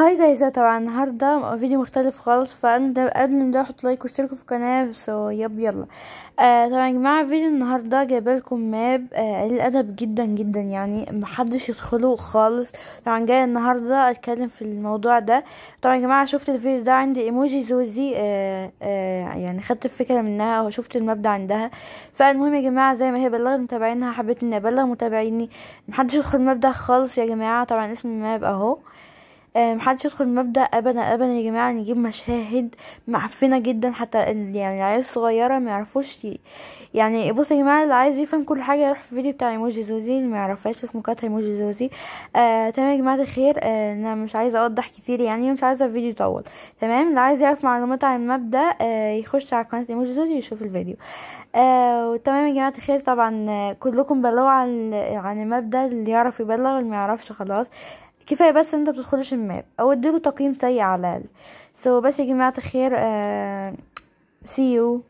هاي جايزة طبعا النهاردة فيديو مختلف خالص فقبل قبل ما احط لايك واشتركوا في القناة سو يب يلا آه طبعا يا جماعة فيديو النهاردة جايبالكم ماب آه الأدب جدا جدا يعني محدش يدخله خالص طبعا جاي النهاردة اتكلم في الموضوع ده طبعا يا جماعة شفت الفيديو ده عندي ايموجي زوزي آه آه يعني خدت الفكرة منها وشفت المبدأ عندها فالمهم يا جماعة زي ما هي بلغت متابعينها حبيت اني ابلغ متابعيني محدش يدخل المبدأ خالص يا جماعة طبعا اسم الماب اهو آه آه، محدش يدخل المبدأ ابدا ابدا يا جماعة نجيب مشاهد معفنة جدا حتى يعني العيال الصغيرة ميعرفوش يعني بصوا يا جماعة اللي عايز يفهم كل حاجة يروح في الفيديو بتاع ايموجي زوزي اللي ميعرفهاش اسمه كات ايموجي زوزي آه تمام يا جماعة الخير آه انا مش عايزة اوضح كتير يعني مش عايزة الفيديو يطول تمام اللي عايز يعرف معلومات عن المبدأ آه يخش على قناة ايموجي زوزي يشوف الفيديو آه تمام يا جماعة الخير طبعا آه، كلكم بلغوا عن عن المبدأ اللي يعرف يبلغ ما ميعرفش خلاص كفايه بس انت بتدخلش الماب او اديله تقييم سيء على الاقل سو so بس يا جماعه الخير سي آه، see you